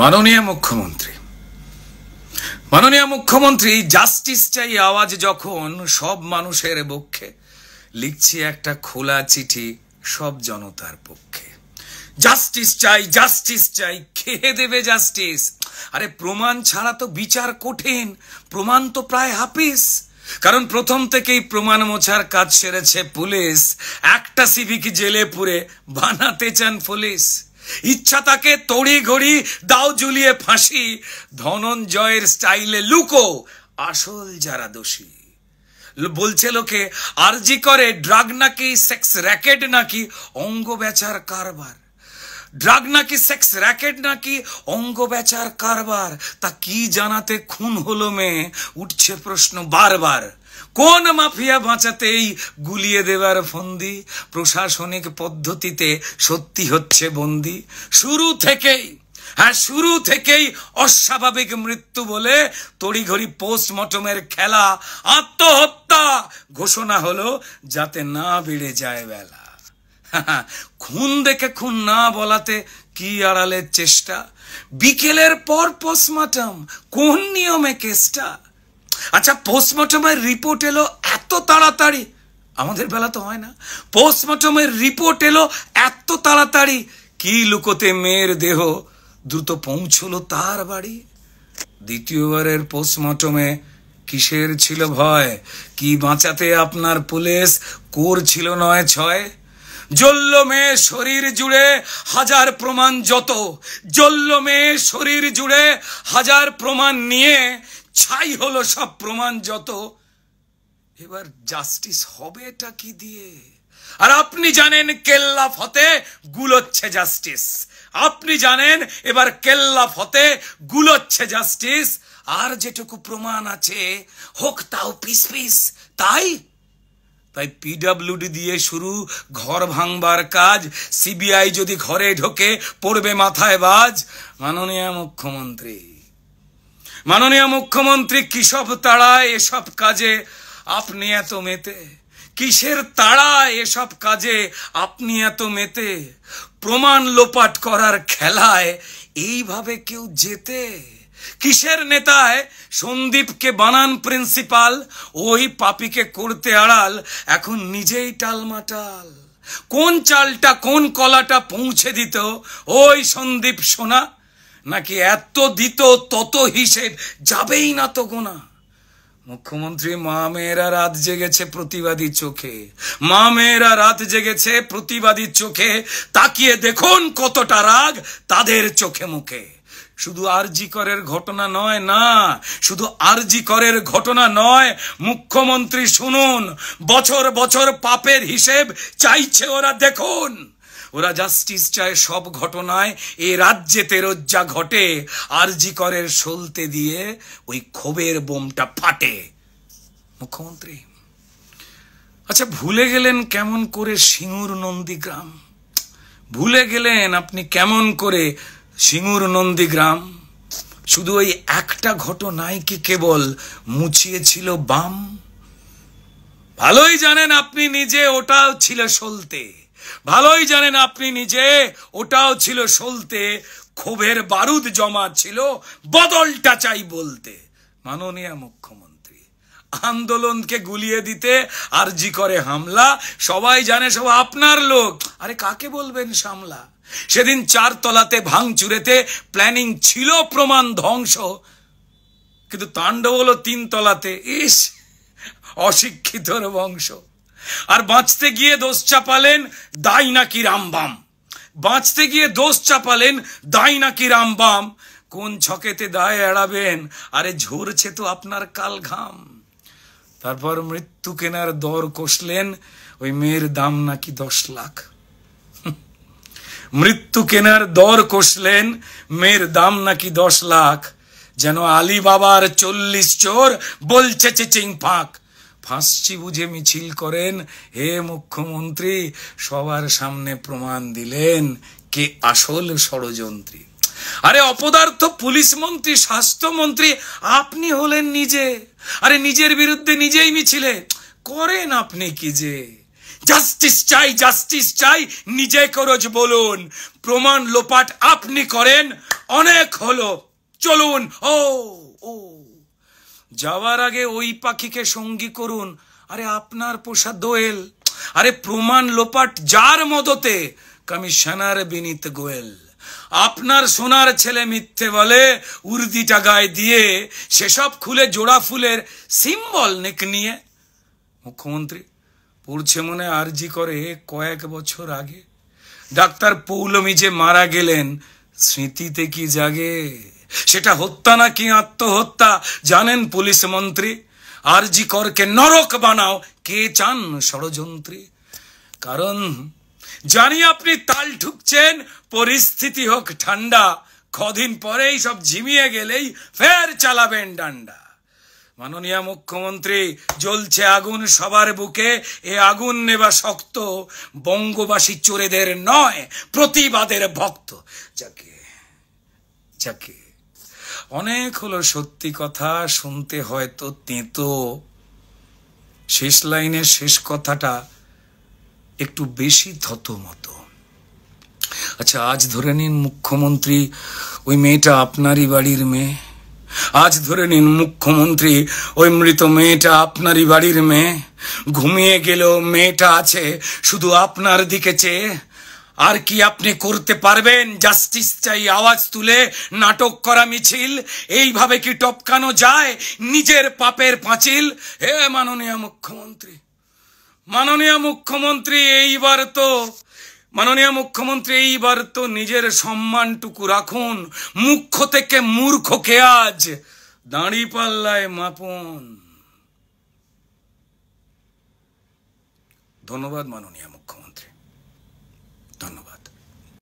মাননীয় মুখ্যমন্ত্রী মাননীয় মুখ্যমন্ত্রী জাস্টিস চাই আওয়াজ যখন সব মানুষের পক্ষে লিখছি একটা খোলা চিঠি সব জনতার পক্ষে জাস্টিস চাই জাস্টিস চাই খেয়ে দেবে জাস্টিস আরে প্রমাণ ছাড়া তো বিচার কঠিন প্রমাণ তো প্রায় হাফিস কারণ প্রথম থেকেই প্রমাণ মোছার কাজ সেরেছে পুলিশ একটা সিভিক জেলে পুরে বানাতে চান পুলিশ ইচ্ছা তাকে তড়ি ঘড়ি দাও জুলিয়ে ফাঁসি ধনঞ্জয়ের স্টাইলে লুকো আসল যারা দোষী বলছে লোকে আরজি করে ড্রাগ নাকি সেক্স র্যাকেট নাকি অঙ্গ বেচার কারবার ড্রাগ নাকি সেক্স র্যাকেট নাকি অঙ্গ বেচার কারবার তা কি জানাতে খুন হলো মেয়ে উঠছে প্রশ্ন বারবার কোন মাফিয়া বাঁচাতেই গুলিয়ে দেবার ফন্দি প্রশাসনিক পদ্ধতিতে সত্যি হচ্ছে বন্দি শুরু থেকেই হ্যাঁ শুরু থেকেই অস্বাভাবিক মৃত্যু বলে তড়িঘড়ি পোস্টমর্টমের খেলা আত্মহত্যা ঘোষণা হলো যাতে না বেড়ে যায় বেলা খুন দেখে খুন না বলাতে কি আড়ালের চেষ্টা বিকেলের পর পোস্টমর্টম কোন নিয়মে কেসটা আচ্ছা পোস্টমর্টমের রিপোর্ট এলো এত তাড়াতাড়ি আমাদের বেলা তো হয় না পোস্টমর্টমের রিপোর্ট এলো এত তাড়াতাড়ি কি লুকোতে মেয়ের দেহ দ্রুত পৌঁছলো তার বাড়ি দ্বিতীয়বারের পোস্টমর্টমে কিসের ছিল ভয় কি বাঁচাতে আপনার পুলিশ কোর ছিল নয় ছয় জল্ল মেয়ে শরীর জুড়ে হাজার প্রমাণ যত জল্ল মেয়ে শরীর জুড়ে হাজার প্রমাণ নিয়ে ছাই হলো সব প্রমাণ যত এবার জাস্টিস হবে এটা কি দিয়ে আর আপনি জানেন কেল্লা ফতে গুলোচ্ছে জাস্টিস আপনি জানেন এবার কেল্লা ফতে গুলোচ্ছে জাস্টিস আর যেটুকু প্রমাণ আছে হোক তাও পিস পিস তাই তাই পিডাব্লিউডি দিয়ে শুরু ঘর ভাঙবার কাজ সিবিআই যদি ঘরে ঢোকে পড়বে মাথায় বাজ মাননীয় মুখ্যমন্ত্রী মাননীয় মুখ্যমন্ত্রী কিসব তাড়ায় এসব কাজে আপনি এত মেতে কিসের তাড়া এসব কাজে আপনি এত মেতে প্রমাণ লোপাট করার খেলায় এইভাবে কেউ যেতে কিসের নেতায় সন্দীপকে বানান প্রিন্সিপাল ওই পাপিকে করতে আড়াল এখন নিজেই টালমাটাল কোন চালটা কোন কলাটা পৌঁছে দিত ওই সন্দীপ সোনা নাকি এত দিত তত হিসেব যাবেই না তো গোনা মুখ্যমন্ত্রী মা মেয়েরা রাত জেগেছে প্রতিবাদী চোখে মা মেয়েরা রাত জেগেছে প্রতিবাদী চোখে তাকিয়ে দেখুন কতটা রাগ তাদের চোখে মুখে শুধু আরজি করের ঘটনা নয় না শুধু আরজি করের ঘটনা নয় মুখ্যমন্ত্রী শুনুন বছর বছর পাপের হিসেব চাইছে ওরা দেখুন ওরা জাস্টিস চায় সব ঘটনায় এ রাজ্যে তেরজ্জা ঘটে আরজি করের সলতে দিয়ে ওই ক্ষোভের বোমটা ফাটে মুখ্যমন্ত্রী আচ্ছা ভুলে গেলেন কেমন করে সিঙ্গুর নন্দীগ্রাম ভুলে গেলেন আপনি কেমন করে সিঙ্গুর নন্দীগ্রাম শুধু ওই একটা ঘটনাই কি কেবল মুছিয়েছিল বাম ভালোই জানেন আপনি নিজে ওটাও ছিল সলতে ভালোই জানেন আপনি নিজে ওটাও ছিল সলতে ক্ষোভের বারুদ জমা ছিল বদলটা চাই বলতে মাননীয় মুখ্যমন্ত্রী আন্দোলনকে গুলিয়ে দিতে আর করে হামলা সবাই জানে সব আপনার লোক আরে কাকে বলবেন সামলা সেদিন চার তলাতে ভাঙচুরেতে প্ল্যানিং ছিল প্রমাণ ধ্বংস কিন্তু তাণ্ডব হলো তিন তলাতে ইস অশিক্ষিতর বংশ আর বাঁচতে গিয়ে দোষ চাপালেন দাই নাকি রামবাম বাঁচতে গিয়ে দোষ চাপালেন দাই নাকি রামবাম কোন ছকেতে দায় এড়াবেন আরে ঝরছে তো আপনার কাল ঘাম তারপর মৃত্যু কেনার দর কষলেন ওই মেয়ের দাম নাকি দশ লাখ মৃত্যু কেনার দর কষলেন মেয়ের দাম নাকি দশ লাখ যেন আলিবাবার বাবার চল্লিশ চোর বলছে চেচিং ফাঁক ফাঁসছি বুঝে মিছিল করেন হে মুখ্যমন্ত্রী সবার সামনে প্রমাণ দিলেন কে আসল ষড়যন্ত্রী আরে অপদার্থ পুলিশ মন্ত্রী স্বাস্থ্যমন্ত্রী আপনি হলেন নিজে আরে নিজের বিরুদ্ধে নিজেই মিছিলে করেন আপনি কি যে জাস্টিস চাই জাস্টিস চাই নিজে করজ বলুন প্রমাণ লোপাট আপনি করেন অনেক হলো চলুন ও ও যাওয়ার আগে ওই পাখিকে সঙ্গী করুন আরে আপনার পোষা দোয়েল আরে প্রমাণ লোপাট যার মদতে কমিশনার বিনীত গোয়েল আপনার সোনার ছেলে মিথ্যে বলে উর্দিটা গায়ে দিয়ে সেসব খুলে জোড়া ফুলের সিম্বল নেক নিয়ে মুখ্যমন্ত্রী পড়ছে মনে আরজি করে কয়েক বছর আগে ডাক্তার পৌলমী যে মারা গেলেন স্মৃতিতে কি জাগে সেটা হত্যা না কি আত্মহত্যা জানেন পুলিশ মন্ত্রী আর জি করকে নরক বানাও কে চান ষড়যন্ত্রী কারণ জানি আপনি তাল ঠুকছেন পরিস্থিতি হোক ঠান্ডা কদিন পরেই সব ঝিমিয়ে গেলেই ফের চালাবেন ডান্ডা মাননীয় মুখ্যমন্ত্রী জ্বলছে আগুন সবার বুকে এ আগুন নেবা শক্ত বঙ্গবাসী চোরেদের নয় প্রতিবাদের ভক্ত যাকে যাকে অনেক হলো সত্যি কথা শুনতে হয়তো তেঁতো শেষ লাইনের শেষ কথাটা একটু বেশি থত মতো আচ্ছা আজ ধরে নিন মুখ্যমন্ত্রী ওই মেয়েটা আপনারই বাড়ির মেয়ে আজ ধরে নিন মুখ্যমন্ত্রী ওই মৃত মেয়েটা আপনারই বাড়ির মেয়ে ঘুমিয়ে গেলেও মেয়েটা আছে শুধু আপনার দিকে চেয়ে আর কি আপনি করতে পারবেন জাস্টিস চাই আওয়াজ তুলে নাটক করা মিছিল এইভাবে কি টপকানো যায় নিজের পাপের পাঁচিল হে মাননীয় মুখ্যমন্ত্রী মাননীয় মুখ্যমন্ত্রী এইবার তো মাননীয় মুখ্যমন্ত্রী এইবার তো নিজের সম্মানটুকু রাখুন মুখ্য থেকে মূর্খকে আজ দাঁড়িপাল্লায় মাপন ধন্যবাদ মাননীয় মুখ্যমন্ত্রী